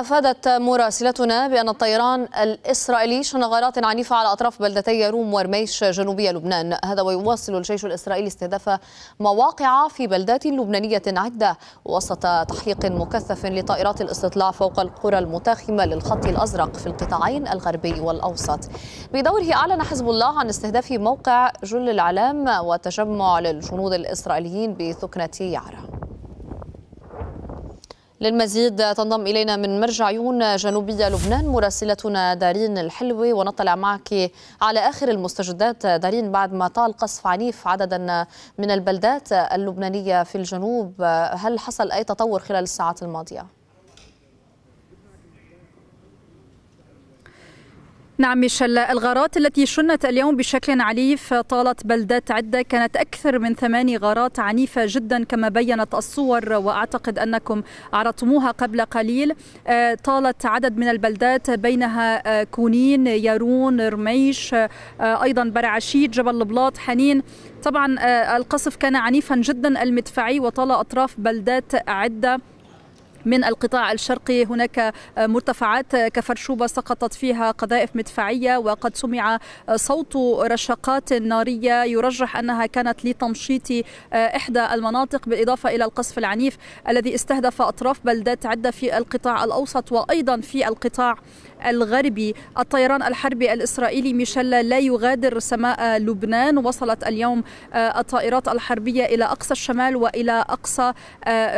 أفادت مراسلتنا بأن الطيران الإسرائيلي شن غارات عنيفة على أطراف بلدتي روم ورميش جنوبية لبنان هذا ويواصل الجيش الإسرائيلي استهداف مواقع في بلدات لبنانية عدة وسط تحليق مكثف لطائرات الاستطلاع فوق القرى المتاخمة للخط الأزرق في القطاعين الغربي والأوسط بدوره أعلن حزب الله عن استهداف موقع جل العلام وتجمع للجنود الإسرائيليين بثكنة يعرى للمزيد تنضم إلينا من مرج عيون جنوبية لبنان مراسلتنا دارين الحلوي ونطلع معك على آخر المستجدات دارين بعد ما طال قصف عنيف عددا من البلدات اللبنانية في الجنوب هل حصل أي تطور خلال الساعات الماضية؟ نعم ميشيل الغارات التي شنت اليوم بشكل عنيف طالت بلدات عدة كانت أكثر من ثماني غارات عنيفة جدا كما بينت الصور وأعتقد أنكم عرضتموها قبل قليل آه، طالت عدد من البلدات بينها آه، كونين يارون رميش آه، أيضا برعشيد جبل البلاط حنين طبعا القصف كان عنيفا جدا المدفعي وطال أطراف بلدات عدة من القطاع الشرقي هناك مرتفعات كفرشوبة سقطت فيها قذائف مدفعية وقد سمع صوت رشقات نارية يرجح أنها كانت لتمشيط إحدى المناطق بالإضافة إلى القصف العنيف الذي استهدف أطراف بلدات عدة في القطاع الأوسط وأيضا في القطاع الغربي الطيران الحربي الإسرائيلي ميشيل لا يغادر سماء لبنان وصلت اليوم الطائرات الحربية إلى أقصى الشمال وإلى أقصى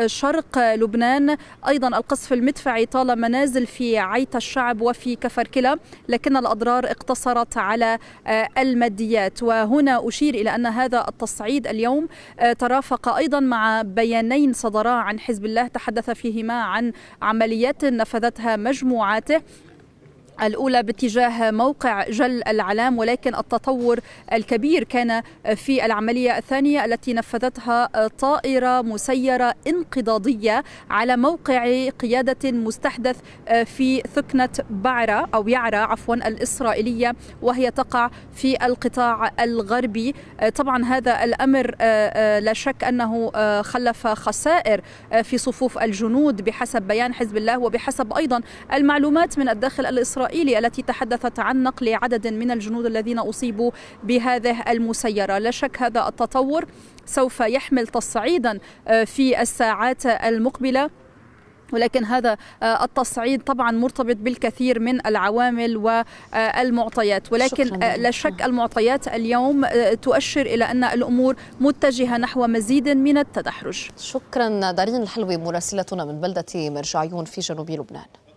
شرق لبنان أيضا القصف المدفعي طال منازل في عيت الشعب وفي كفركلة لكن الأضرار اقتصرت على آه، الماديات وهنا أشير إلى أن هذا التصعيد اليوم آه، ترافق أيضا مع بيانين صدرا عن حزب الله تحدث فيهما عن عمليات نفذتها مجموعاته الأولى باتجاه موقع جل العلام ولكن التطور الكبير كان في العملية الثانية التي نفذتها طائرة مسيرة انقضاضية على موقع قيادة مستحدث في ثكنة بعرة أو يعرى عفوا الإسرائيلية وهي تقع في القطاع الغربي طبعا هذا الأمر آه، آه، لا شك أنه آه، خلف خسائر في صفوف الجنود بحسب بيان حزب الله وبحسب أيضا المعلومات من الداخل الإسرائيلي الإسرائيلي التي تحدثت عن نقل عدد من الجنود الذين أصيبوا بهذه المسيرة لا شك هذا التطور سوف يحمل تصعيدا آه، في الساعات المقبله ولكن هذا آه، التصعيد طبعا مرتبط بالكثير من العوامل والمعطيات ولكن آه، لا شك المعطيات اليوم تؤشر الى ان الامور متجهه نحو مزيد من التدحرج شكرا دارين الحلوي مراسلتنا من بلده مرجعيون في جنوب لبنان